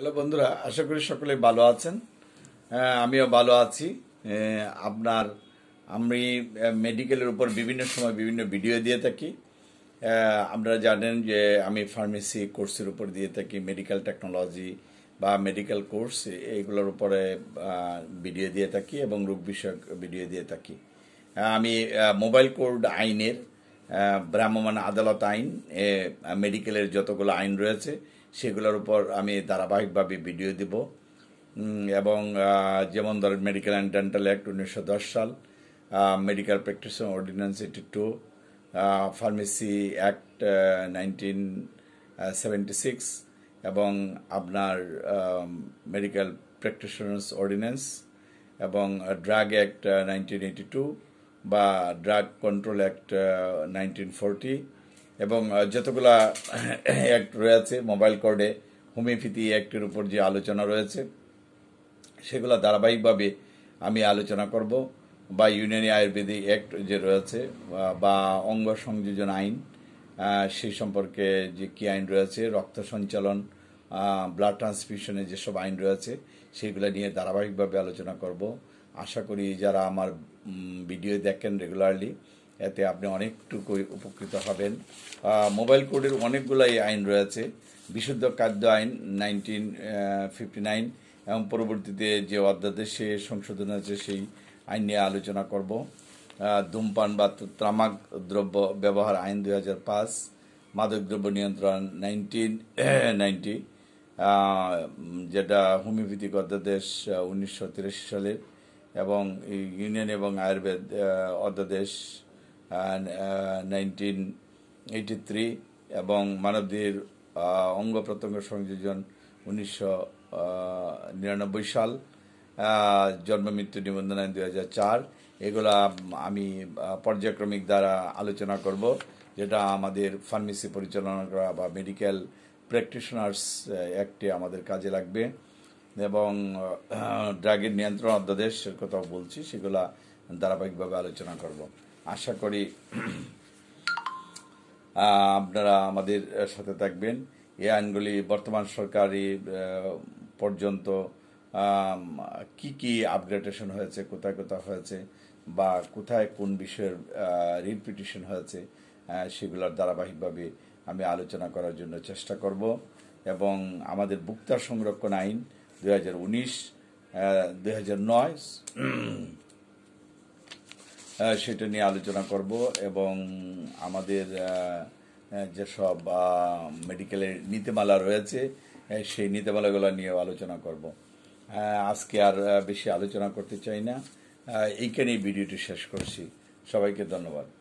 hello বন্ধুরা আশা করি সকলে ভালো আছেন হ্যাঁ, আমিও ভালো আছি আপনার আমি মেডিকেলের উপর বিভিন্ন সময় বিভিন্ন ভিডিও দিয়ে থাকি আপনারা জানেন যে আমি ফার্মেসি কোর্সের উপর দিয়ে থাকি মেডিকেল টেকনোলজি বা মেডিকেল কোর্স এইগুলোর উপরে ভিডিও দিয়ে থাকি এবং রোগ বিষয়ক ভিডিও দিয়ে থাকি আমি মোবাইল কোড আইনের ভ্রাম্যমান আদালত আইন মেডিকেলের যতগুলো আইন রয়েছে সেগুলোর উপর আমি ধারাবাহিকভাবে ভিডিও দেব এবং যেমন ধরেন মেডিকেল অ্যান্ড ডেন্টাল অ্যাক্ট উনিশশো সাল medical practice ordinance eighty two pharmacy act nineteen seventy six এবং আপনার মেডিকেল প্র্যাকটিশনার্স অর্ডিন্যান্স এবং drug act nineteen eighty two বা drug control act nineteen forty এবং যতগুলা অ্যাক্ট রয়েছে মোবাইল কোর্ডে হোমিওপ্যাথি অ্যাক্টের উপর যে আলোচনা রয়েছে সেগুলো ধারাবাহিকভাবে আমি আলোচনা করব বা ইউনিয়ন আয়ুর্বেদিক অ্যাক্ট যে রয়েছে বা অঙ্গ সংযোজন আইন সেই সম্পর্কে যে কী আইন রয়েছে রক্ত সঞ্চালন ব্লাড ট্রান্সফিউশনে যেসব আইন রয়েছে সেগুলো নিয়ে ধারাবাহিকভাবে আলোচনা করব আশা করি যারা আমার ভিডিও দেখেন রেগুলারলি এতে আপনি অনেকটুকু উপকৃত হবেন মোবাইল কোডের অনেকগুলাই আইন রয়েছে বিশুদ্ধ খাদ্য আইন নাইনটিন ফিফটি নাইন এবং পরবর্তীতে যে অধ্যাদেশে সংশোধন আছে সেই আইন নিয়ে আলোচনা করব ধূমপান বা ত্রামাক দ্রব্য ব্যবহার আইন দুই হাজার পাঁচ মাদকদ্রব্য নিয়ন্ত্রণ নাইনটিন নাইনটি যেটা হোমিওপ্যাথিক অধ্যাদেশ উনিশশো সালের এবং ইউনিয়ন এবং আয়ুর্বেদ অধ্যাদেশ নাইনটিন এইটি থ্রি এবং মানবদের অঙ্গ প্রত্যঙ্গ সংযোজন উনিশশো নিরানব্বই সাল জন্ম মৃত্যু নিবন্ধন আইন দুই হাজার চার এগুলা আমি পর্যায়ক্রমিক দ্বারা আলোচনা করব যেটা আমাদের ফার্মেসি পরিচালনা করা বা মেডিকেল প্র্যাকটিশনার্স অ্যাক্টে আমাদের কাজে লাগবে এবং ড্রাগের নিয়ন্ত্রণ অধ্যাদেশের কথা বলছি সেগুলা ধারাবাহিকভাবে আলোচনা করব আশা করি আপনারা আমাদের সাথে থাকবেন এই আইনগুলি বর্তমান সরকারি পর্যন্ত কি কি আপগ্রেডেশন হয়েছে কোথায় কোথায় হয়েছে বা কোথায় কোন বিষয়ের রিপিটিশন হয়েছে সেগুলোর ধারাবাহিকভাবে আমি আলোচনা করার জন্য চেষ্টা করব এবং আমাদের ভোক্তা সংরক্ষণ আইন দু হাজার উনিশ দু হাজার নয় সেটা নিয়ে আলোচনা করব এবং আমাদের যেসব মেডিকেলের নীতিমালা রয়েছে সেই নীতিমালাগুলো নিয়েও আলোচনা করব আজকে আর বেশি আলোচনা করতে চাই না এইখানেই ভিডিওটি শেষ করছি সবাইকে ধন্যবাদ